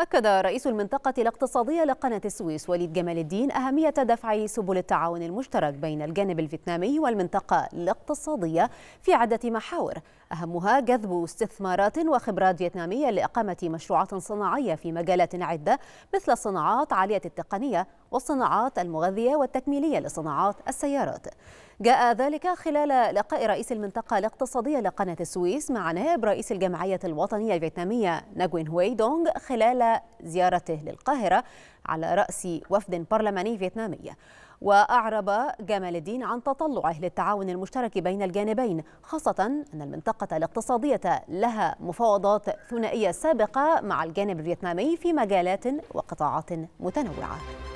أكد رئيس المنطقة الاقتصادية لقناة السويس وليد جمال الدين أهمية دفع سبل التعاون المشترك بين الجانب الفيتنامي والمنطقة الاقتصادية في عدة محاور أهمها جذب استثمارات وخبرات فيتنامية لإقامة مشروعات صناعية في مجالات عدة مثل الصناعات عالية التقنية والصناعات المغذية والتكميلية لصناعات السيارات جاء ذلك خلال لقاء رئيس المنطقة الاقتصادية لقناة السويس مع نائب رئيس الجمعية الوطنية الفيتنامية ناجوين هوي دونغ خلال زيارته للقاهرة على رأس وفد برلماني فيتنامي وأعرب جمال الدين عن تطلعه للتعاون المشترك بين الجانبين خاصة أن المنطقة الاقتصادية لها مفاوضات ثنائية سابقة مع الجانب الفيتنامي في مجالات وقطاعات متنوعة